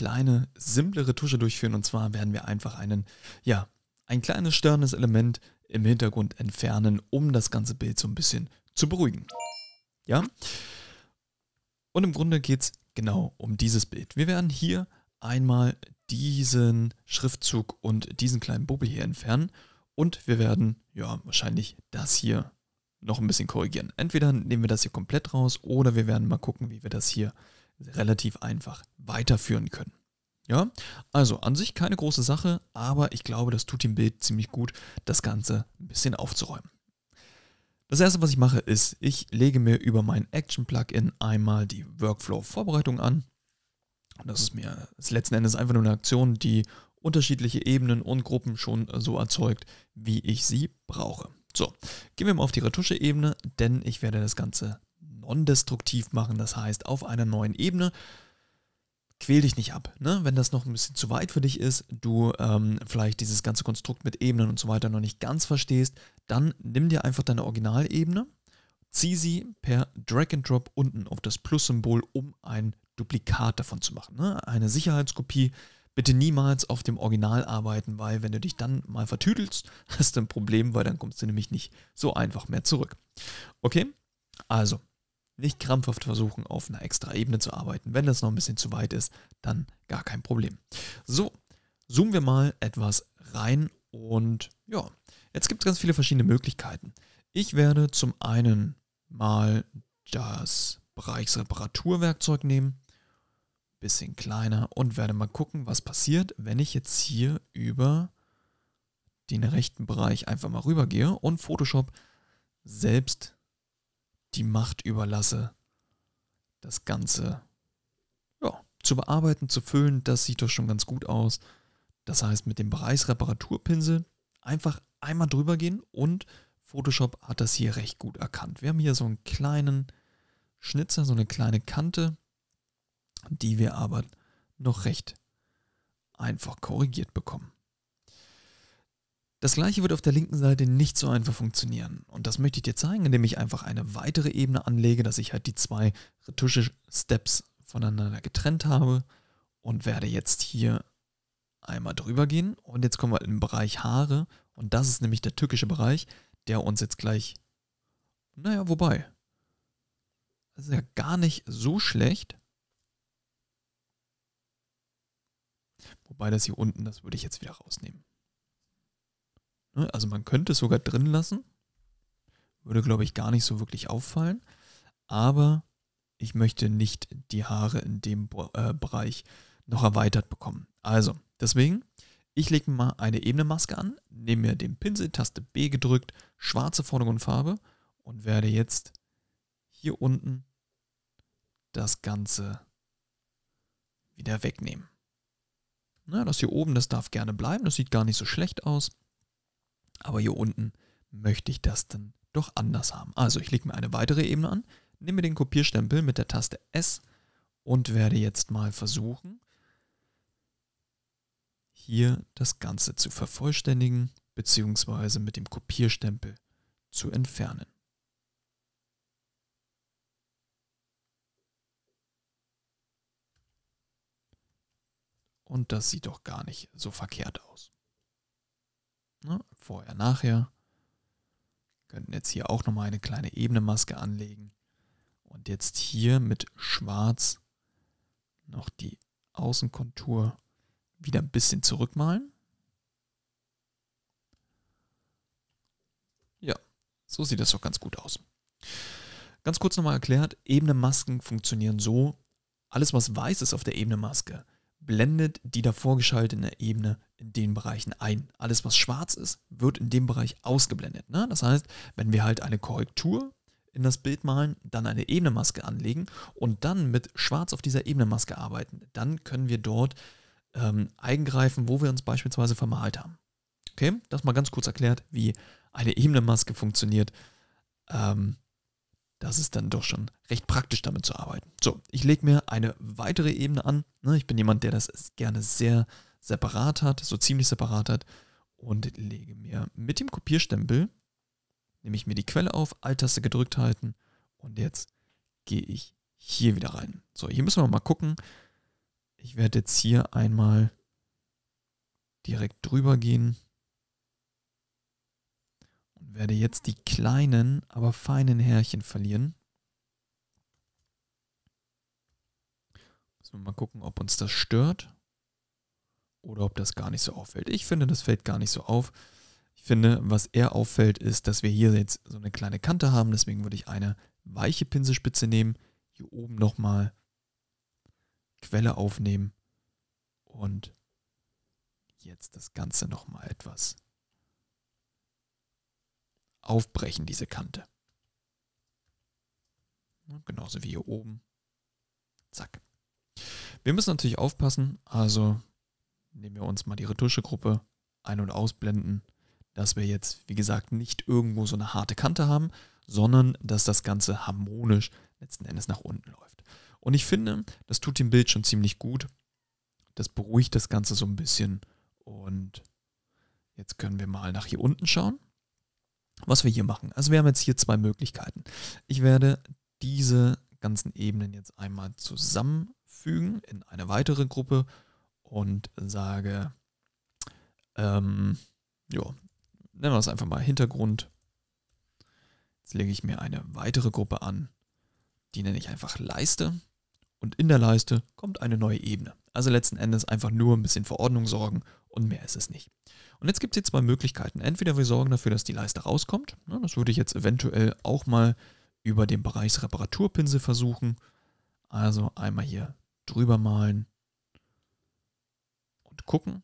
kleine, simplere Tusche durchführen. Und zwar werden wir einfach einen, ja, ein kleines störendes Element im Hintergrund entfernen, um das ganze Bild so ein bisschen zu beruhigen. Ja? Und im Grunde geht es genau um dieses Bild. Wir werden hier einmal diesen Schriftzug und diesen kleinen Bubbel hier entfernen und wir werden ja wahrscheinlich das hier noch ein bisschen korrigieren. Entweder nehmen wir das hier komplett raus oder wir werden mal gucken, wie wir das hier relativ einfach weiterführen können. Ja, also an sich keine große Sache, aber ich glaube, das tut dem Bild ziemlich gut, das Ganze ein bisschen aufzuräumen. Das erste, was ich mache, ist, ich lege mir über mein Action-Plugin einmal die Workflow-Vorbereitung an. Das ist mir das letzten Endes einfach nur eine Aktion, die unterschiedliche Ebenen und Gruppen schon so erzeugt, wie ich sie brauche. So, gehen wir mal auf die Retusche-Ebene, denn ich werde das Ganze ondestruktiv machen, das heißt auf einer neuen Ebene. Quäl dich nicht ab, ne? wenn das noch ein bisschen zu weit für dich ist, du ähm, vielleicht dieses ganze Konstrukt mit Ebenen und so weiter noch nicht ganz verstehst, dann nimm dir einfach deine Originalebene, zieh sie per Drag and Drop unten auf das Plus-Symbol, um ein Duplikat davon zu machen, ne? eine Sicherheitskopie, bitte niemals auf dem Original arbeiten, weil wenn du dich dann mal vertüdelst, hast du ein Problem, weil dann kommst du nämlich nicht so einfach mehr zurück. Okay? Also, nicht krampfhaft versuchen, auf einer extra Ebene zu arbeiten. Wenn das noch ein bisschen zu weit ist, dann gar kein Problem. So, zoomen wir mal etwas rein und ja, jetzt gibt es ganz viele verschiedene Möglichkeiten. Ich werde zum einen mal das Bereichsreparaturwerkzeug nehmen, bisschen kleiner und werde mal gucken, was passiert, wenn ich jetzt hier über den rechten Bereich einfach mal rübergehe und Photoshop selbst die Macht überlasse, das Ganze ja, zu bearbeiten, zu füllen. Das sieht doch schon ganz gut aus. Das heißt, mit dem Bereich Reparaturpinsel einfach einmal drüber gehen und Photoshop hat das hier recht gut erkannt. Wir haben hier so einen kleinen Schnitzer, so eine kleine Kante, die wir aber noch recht einfach korrigiert bekommen. Das gleiche wird auf der linken Seite nicht so einfach funktionieren. Und das möchte ich dir zeigen, indem ich einfach eine weitere Ebene anlege, dass ich halt die zwei Retusche-Steps voneinander getrennt habe und werde jetzt hier einmal drüber gehen. Und jetzt kommen wir in den Bereich Haare. Und das ist nämlich der tückische Bereich, der uns jetzt gleich... Naja, wobei. Das ist ja gar nicht so schlecht. Wobei das hier unten, das würde ich jetzt wieder rausnehmen. Ne? Also man könnte es sogar drin lassen. Würde, glaube ich, gar nicht so wirklich auffallen. Aber ich möchte nicht die Haare in dem äh, Bereich noch erweitert bekommen. Also, deswegen, ich lege mir mal eine ebene Maske an, nehme mir den Pinsel, Taste B gedrückt, schwarze Vordergrundfarbe und werde jetzt hier unten das Ganze wieder wegnehmen. Na, das hier oben, das darf gerne bleiben, das sieht gar nicht so schlecht aus. Aber hier unten möchte ich das dann doch anders haben. Also ich lege mir eine weitere Ebene an, nehme den Kopierstempel mit der Taste S und werde jetzt mal versuchen, hier das Ganze zu vervollständigen bzw. mit dem Kopierstempel zu entfernen. Und das sieht doch gar nicht so verkehrt aus. Ne? Vorher, nachher. könnten jetzt hier auch nochmal eine kleine Ebenemaske anlegen. Und jetzt hier mit Schwarz noch die Außenkontur wieder ein bisschen zurückmalen. Ja, so sieht das doch ganz gut aus. Ganz kurz nochmal erklärt, Ebenemasken funktionieren so, alles was weiß ist auf der Ebenemaske, Maske, blendet die davor geschaltete Ebene in den Bereichen ein. Alles, was schwarz ist, wird in dem Bereich ausgeblendet. Ne? Das heißt, wenn wir halt eine Korrektur in das Bild malen, dann eine Ebenemaske anlegen und dann mit Schwarz auf dieser Ebenemaske arbeiten, dann können wir dort ähm, eingreifen, wo wir uns beispielsweise vermalt haben. Okay, das mal ganz kurz erklärt, wie eine Ebenemaske funktioniert. Ähm, das ist dann doch schon recht praktisch damit zu arbeiten. So, ich lege mir eine weitere Ebene an. Ne? Ich bin jemand, der das gerne sehr separat hat, so ziemlich separat hat und lege mir mit dem Kopierstempel, nehme ich mir die Quelle auf, Alt-Taste gedrückt halten und jetzt gehe ich hier wieder rein. So, hier müssen wir mal gucken. Ich werde jetzt hier einmal direkt drüber gehen werde jetzt die kleinen, aber feinen Härchen verlieren. Müssen wir mal gucken, ob uns das stört oder ob das gar nicht so auffällt. Ich finde, das fällt gar nicht so auf. Ich finde, was eher auffällt, ist, dass wir hier jetzt so eine kleine Kante haben. Deswegen würde ich eine weiche Pinselspitze nehmen, hier oben nochmal Quelle aufnehmen und jetzt das Ganze nochmal etwas aufbrechen, diese Kante. Genauso wie hier oben. Zack. Wir müssen natürlich aufpassen, also nehmen wir uns mal die Retuschegruppe ein- und ausblenden, dass wir jetzt, wie gesagt, nicht irgendwo so eine harte Kante haben, sondern dass das Ganze harmonisch letzten Endes nach unten läuft. Und ich finde, das tut dem Bild schon ziemlich gut. Das beruhigt das Ganze so ein bisschen. Und jetzt können wir mal nach hier unten schauen was wir hier machen. Also wir haben jetzt hier zwei Möglichkeiten. Ich werde diese ganzen Ebenen jetzt einmal zusammenfügen in eine weitere Gruppe und sage, ähm, ja, nennen wir es einfach mal Hintergrund. Jetzt lege ich mir eine weitere Gruppe an, die nenne ich einfach Leiste und in der Leiste kommt eine neue Ebene. Also letzten Endes einfach nur ein bisschen Verordnung sorgen und mehr ist es nicht. Und jetzt gibt es hier zwei Möglichkeiten. Entweder wir sorgen dafür, dass die Leiste rauskommt. Ne, das würde ich jetzt eventuell auch mal über den Bereich Reparaturpinsel versuchen. Also einmal hier drüber malen und gucken.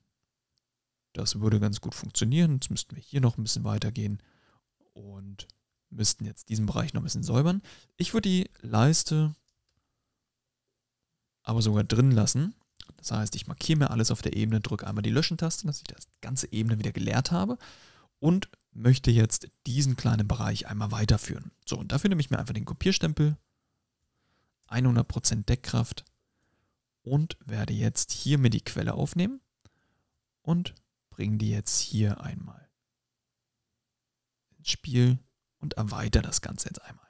Das würde ganz gut funktionieren. Jetzt müssten wir hier noch ein bisschen weitergehen und müssten jetzt diesen Bereich noch ein bisschen säubern. Ich würde die Leiste aber sogar drin lassen, das heißt, ich markiere mir alles auf der Ebene, drücke einmal die Löschen-Taste, dass ich das ganze Ebene wieder geleert habe und möchte jetzt diesen kleinen Bereich einmal weiterführen. So, und dafür nehme ich mir einfach den Kopierstempel, 100% Deckkraft und werde jetzt hier mir die Quelle aufnehmen und bringe die jetzt hier einmal ins Spiel und erweitere das Ganze jetzt einmal.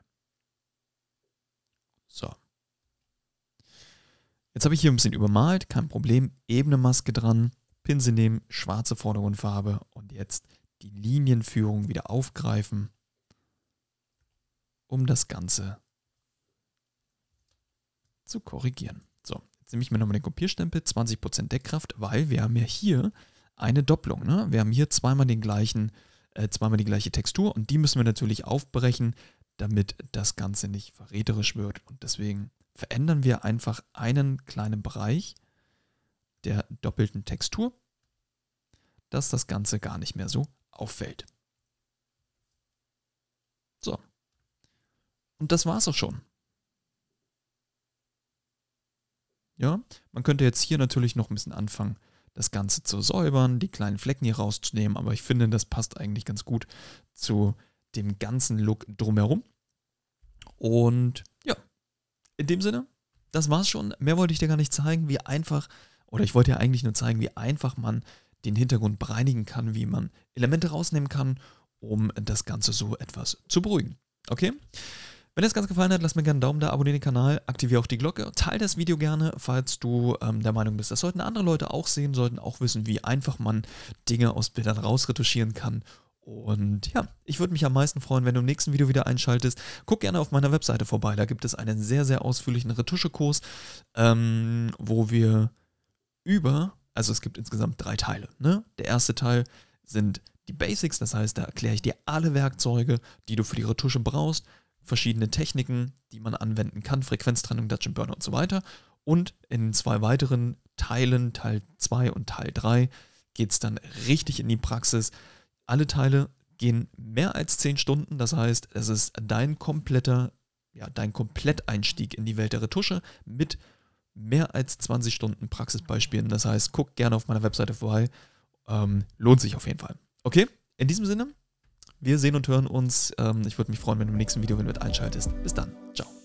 So. Jetzt habe ich hier ein bisschen übermalt, kein Problem. Ebene Maske dran, Pinsel nehmen, schwarze Vordergrundfarbe und jetzt die Linienführung wieder aufgreifen, um das Ganze zu korrigieren. So, jetzt nehme ich mir nochmal den Kopierstempel, 20% Deckkraft, weil wir haben ja hier eine Doppelung. Ne? Wir haben hier zweimal den gleichen, äh, zweimal die gleiche Textur und die müssen wir natürlich aufbrechen, damit das Ganze nicht verräterisch wird. Und deswegen verändern wir einfach einen kleinen Bereich der doppelten Textur, dass das Ganze gar nicht mehr so auffällt. So. Und das war's auch schon. Ja, man könnte jetzt hier natürlich noch ein bisschen anfangen, das Ganze zu säubern, die kleinen Flecken hier rauszunehmen, aber ich finde, das passt eigentlich ganz gut zu dem ganzen Look drumherum. Und in dem Sinne, das war's schon. Mehr wollte ich dir gar nicht zeigen, wie einfach, oder ich wollte ja eigentlich nur zeigen, wie einfach man den Hintergrund bereinigen kann, wie man Elemente rausnehmen kann, um das Ganze so etwas zu beruhigen. Okay? Wenn dir das Ganze gefallen hat, lass mir gerne einen Daumen da, abonniere den Kanal, aktiviere auch die Glocke, teile das Video gerne, falls du ähm, der Meinung bist, das sollten andere Leute auch sehen, sollten auch wissen, wie einfach man Dinge aus Bildern rausretuschieren kann und ja, ich würde mich am meisten freuen, wenn du im nächsten Video wieder einschaltest. Guck gerne auf meiner Webseite vorbei. Da gibt es einen sehr, sehr ausführlichen Retuschekurs, ähm, wo wir über, also es gibt insgesamt drei Teile. Ne? Der erste Teil sind die Basics, das heißt, da erkläre ich dir alle Werkzeuge, die du für die Retusche brauchst, verschiedene Techniken, die man anwenden kann, Frequenztrennung, Dutch and Burner und so weiter. Und in zwei weiteren Teilen, Teil 2 und Teil 3, geht es dann richtig in die Praxis. Alle Teile gehen mehr als 10 Stunden, das heißt, es ist dein kompletter, ja, dein Kompletteinstieg in die Welt der Retusche mit mehr als 20 Stunden Praxisbeispielen. Das heißt, guck gerne auf meiner Webseite vorbei. Ähm, lohnt sich auf jeden Fall. Okay, in diesem Sinne, wir sehen und hören uns. Ähm, ich würde mich freuen, wenn du im nächsten Video wieder mit einschaltest. Bis dann. Ciao.